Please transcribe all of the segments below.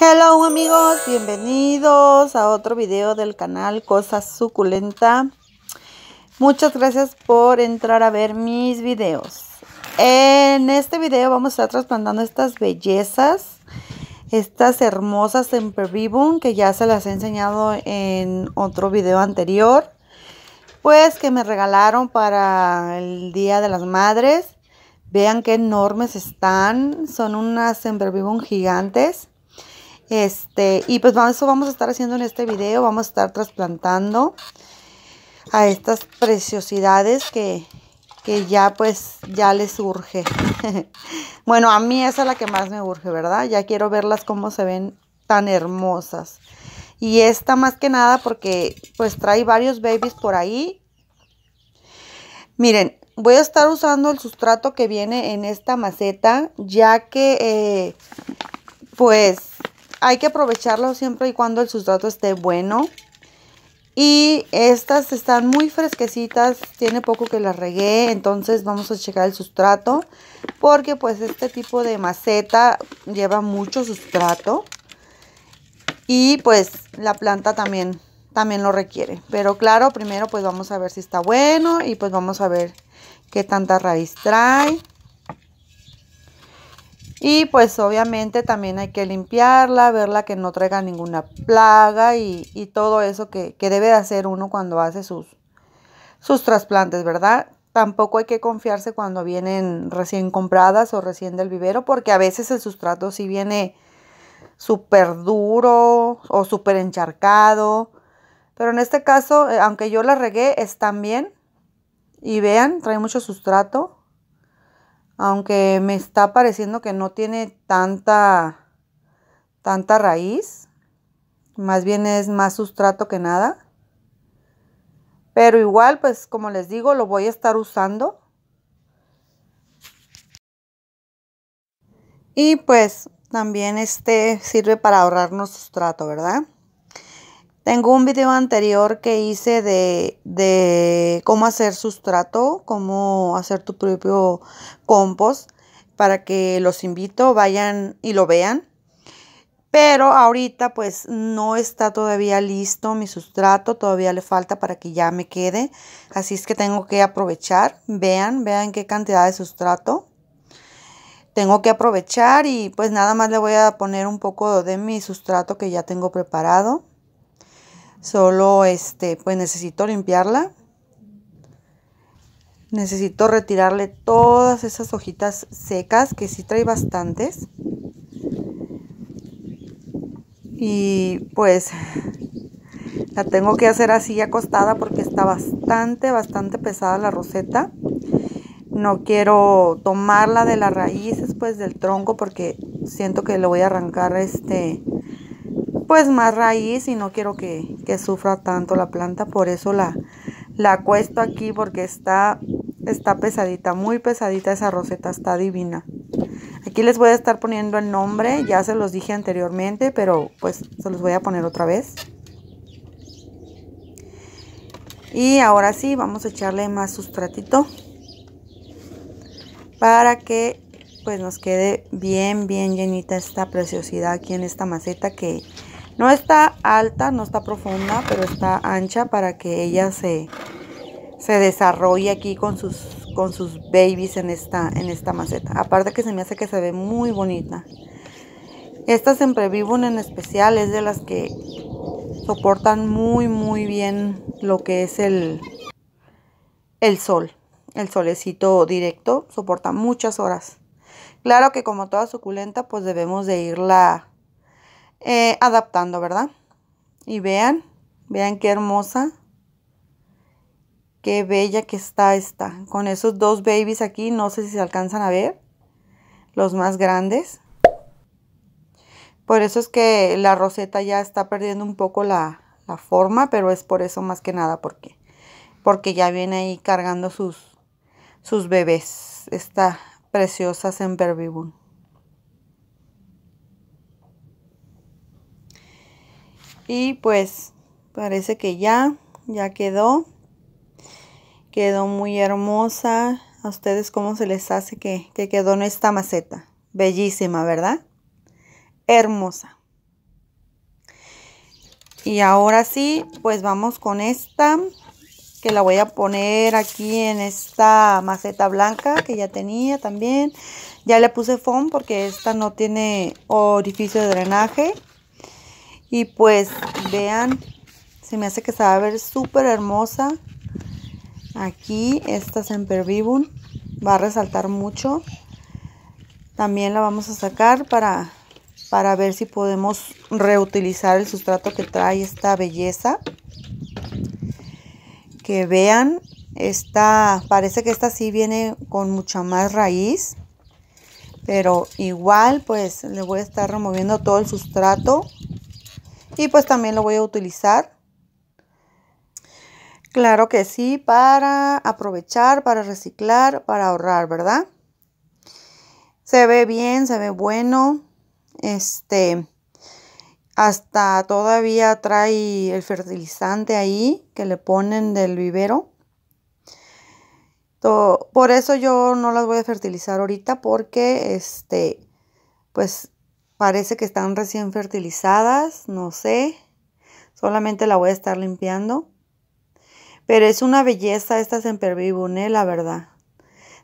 Hello amigos, bienvenidos a otro video del canal Cosas Suculenta. Muchas gracias por entrar a ver mis videos. En este video vamos a estar trasplantando estas bellezas, estas hermosas en que ya se las he enseñado en otro video anterior. Pues que me regalaron para el Día de las Madres. Vean qué enormes están, son unas Sempervivum gigantes este, y pues eso vamos a estar haciendo en este video, vamos a estar trasplantando a estas preciosidades que, ya pues ya les urge. bueno, a mí esa es la que más me urge, ¿verdad? Ya quiero verlas cómo se ven tan hermosas. Y esta más que nada porque pues trae varios babies por ahí. Miren, voy a estar usando el sustrato que viene en esta maceta ya que eh, pues hay que aprovecharlo siempre y cuando el sustrato esté bueno. Y estas están muy fresquecitas, tiene poco que las regué, entonces vamos a checar el sustrato. Porque pues este tipo de maceta lleva mucho sustrato. Y pues la planta también, también lo requiere. Pero claro, primero pues vamos a ver si está bueno y pues vamos a ver qué tanta raíz trae. Y pues obviamente también hay que limpiarla, verla que no traiga ninguna plaga y, todo eso que, que, debe hacer uno cuando hace sus, sus trasplantes, ¿verdad? Tampoco hay que confiarse cuando vienen recién compradas o recién del vivero, porque a veces el sustrato sí viene súper duro o súper encharcado. Pero en este caso, eh, aunque yo la regué, están bien. Y vean, trae mucho sustrato aunque me está pareciendo que no tiene tanta, tanta raíz, más bien es más sustrato que nada. Pero igual, pues como les digo, lo voy a estar usando. Y pues también este sirve para ahorrarnos sustrato, ¿verdad? Tengo un video anterior que hice de, de cómo hacer sustrato, cómo hacer tu propio compost, para que los invito, vayan y lo vean. Pero ahorita pues no está todavía listo mi sustrato, todavía le falta para que ya me quede. Así es que tengo que aprovechar, vean, vean qué cantidad de sustrato. Tengo que aprovechar y pues nada más le voy a poner un poco de mi sustrato que ya tengo preparado. Solo este, pues necesito limpiarla. Necesito retirarle todas esas hojitas secas, que sí trae bastantes. Y pues la tengo que hacer así acostada porque está bastante, bastante pesada la roseta. No quiero tomarla de las raíces, pues del tronco, porque siento que le voy a arrancar este pues más raíz y no quiero que, sufra tanto la planta, por eso la, la cuesto aquí porque está, está pesadita, muy pesadita esa roseta, está divina. Aquí les voy a estar poniendo el nombre, ya se los dije anteriormente, pero pues se los voy a poner otra vez. Y ahora sí, vamos a echarle más sustratito para que pues nos quede bien, bien llenita esta preciosidad aquí en esta maceta que no está alta, no está profunda, pero está ancha para que ella se, se desarrolle aquí con sus, con sus babies en esta, en esta maceta. Aparte que se me hace que se ve muy bonita. Estas siempre vivo en especial es de las que soportan muy muy bien lo que es el, el sol. El solecito directo soporta muchas horas. Claro que como toda suculenta pues debemos de irla eh, adaptando, ¿verdad? Y vean, vean qué hermosa, qué bella que está esta. Con esos dos babies aquí, no sé si se alcanzan a ver, los más grandes. Por eso es que la roseta ya está perdiendo un poco la, forma, pero es por eso más que nada, porque, porque ya viene ahí cargando sus, sus bebés, esta preciosa Semper Vivum. Y pues parece que ya, ya quedó. Quedó muy hermosa. ¿A ustedes cómo se les hace que, que quedó en esta maceta? Bellísima, ¿verdad? Hermosa. Y ahora sí, pues vamos con esta, que la voy a poner aquí en esta maceta blanca que ya tenía también. Ya le puse foam porque esta no tiene orificio de drenaje. Y pues vean, se me hace que se va a ver súper hermosa. Aquí esta Semper Vivum va a resaltar mucho. También la vamos a sacar para, para ver si podemos reutilizar el sustrato que trae esta belleza. Que vean, esta, parece que esta sí viene con mucha más raíz. Pero igual pues le voy a estar removiendo todo el sustrato y pues también lo voy a utilizar. Claro que sí, para aprovechar, para reciclar, para ahorrar, ¿verdad? Se ve bien, se ve bueno. Este, hasta todavía trae el fertilizante ahí que le ponen del vivero. Por eso yo no las voy a fertilizar ahorita porque este, pues Parece que están recién fertilizadas, no sé. Solamente la voy a estar limpiando. Pero es una belleza esta ¿eh? la verdad.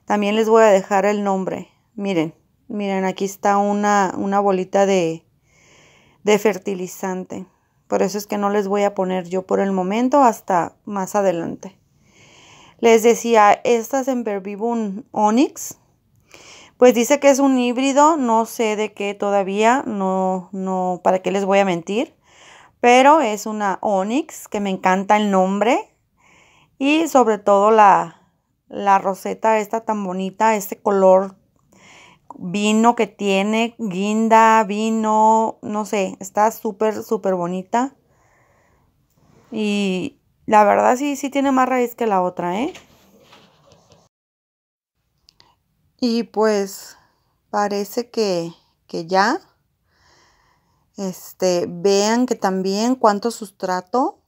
También les voy a dejar el nombre. Miren, miren, aquí está una, bolita de, de fertilizante. Por eso es que no les voy a poner yo por el momento hasta más adelante. Les decía, esta Sempervivum Onyx pues dice que es un híbrido, no sé de qué todavía, no, no, para qué les voy a mentir. Pero es una Onyx, que me encanta el nombre. Y sobre todo la, la roseta está tan bonita, este color vino que tiene, guinda, vino, no sé, está súper, súper bonita. Y la verdad sí, sí tiene más raíz que la otra, ¿eh? Y pues parece que, que ya. Este, vean que también cuánto sustrato.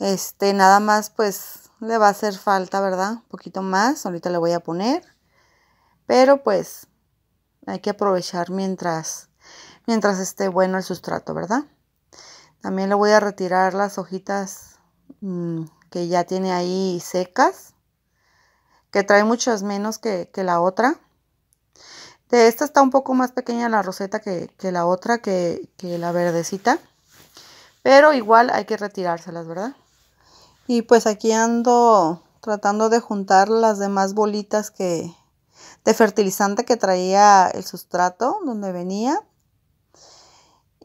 Este, nada más pues le va a hacer falta, ¿verdad? Un poquito más, ahorita le voy a poner. Pero pues hay que aprovechar mientras, mientras esté bueno el sustrato, ¿verdad? También le voy a retirar las hojitas mm, que ya tiene ahí secas que trae muchas menos que, la otra. De esta está un poco más pequeña la roseta que, la otra, que, la verdecita. Pero igual hay que retirárselas, ¿verdad? Y pues aquí ando tratando de juntar las demás bolitas que de fertilizante que traía el sustrato donde venía.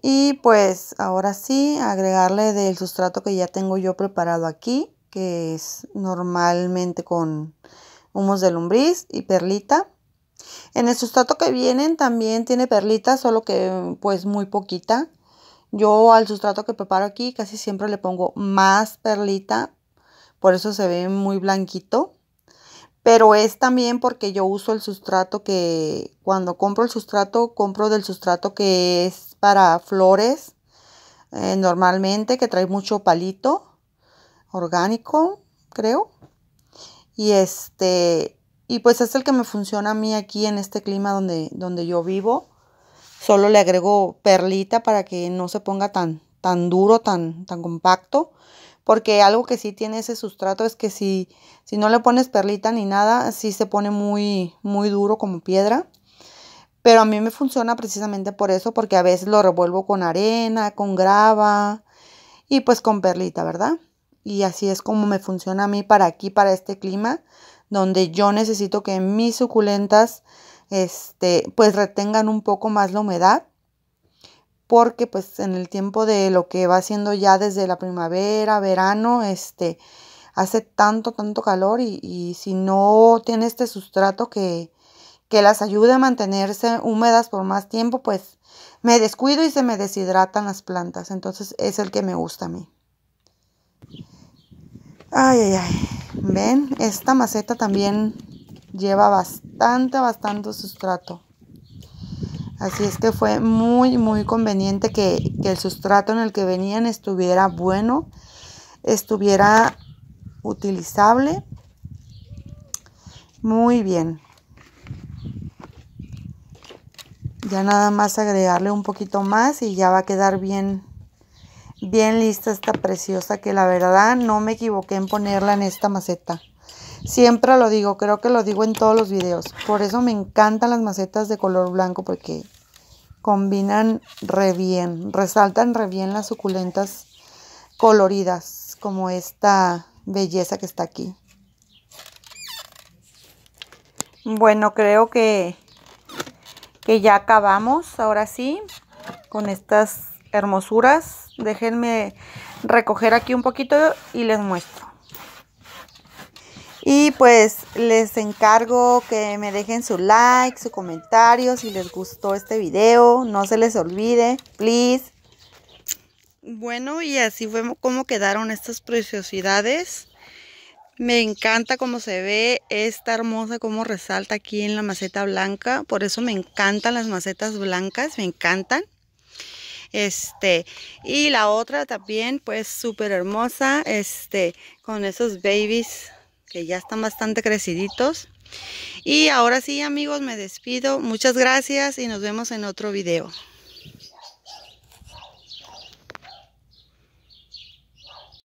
Y pues ahora sí, agregarle del sustrato que ya tengo yo preparado aquí, que es normalmente con humos de lombriz y perlita. En el sustrato que vienen también tiene perlita, solo que pues muy poquita. Yo al sustrato que preparo aquí casi siempre le pongo más perlita, por eso se ve muy blanquito. Pero es también porque yo uso el sustrato que, cuando compro el sustrato, compro del sustrato que es para flores, eh, normalmente, que trae mucho palito orgánico, creo. Y este, y pues es el que me funciona a mí aquí en este clima donde, donde yo vivo. Solo le agrego perlita para que no se ponga tan, tan duro, tan, tan compacto. Porque algo que sí tiene ese sustrato es que si, si no le pones perlita ni nada, sí se pone muy, muy duro como piedra. Pero a mí me funciona precisamente por eso, porque a veces lo revuelvo con arena, con grava y pues con perlita, ¿verdad? Y así es como me funciona a mí para aquí, para este clima, donde yo necesito que mis suculentas este, pues retengan un poco más la humedad. Porque pues en el tiempo de lo que va haciendo ya desde la primavera, verano, este, hace tanto, tanto calor y, y si no tiene este sustrato que, que las ayude a mantenerse húmedas por más tiempo, pues me descuido y se me deshidratan las plantas. Entonces es el que me gusta a mí. Ay, ay, ay. Ven, esta maceta también lleva bastante, bastante sustrato. Así es que fue muy, muy conveniente que, que el sustrato en el que venían estuviera bueno, estuviera utilizable. Muy bien. Ya nada más agregarle un poquito más y ya va a quedar bien bien lista esta preciosa que la verdad no me equivoqué en ponerla en esta maceta. Siempre lo digo, creo que lo digo en todos los videos. Por eso me encantan las macetas de color blanco porque combinan re bien, resaltan re bien las suculentas coloridas como esta belleza que está aquí. Bueno, creo que, que ya acabamos ahora sí con estas hermosuras Déjenme recoger aquí un poquito y les muestro. Y pues les encargo que me dejen su like, su comentario, si les gustó este video. No se les olvide, please. Bueno, y así fue como quedaron estas preciosidades. Me encanta cómo se ve, esta hermosa, cómo resalta aquí en la maceta blanca. Por eso me encantan las macetas blancas, me encantan. Este, y la otra también, pues súper hermosa, este, con esos babies que ya están bastante creciditos. Y ahora sí, amigos, me despido. Muchas gracias y nos vemos en otro video.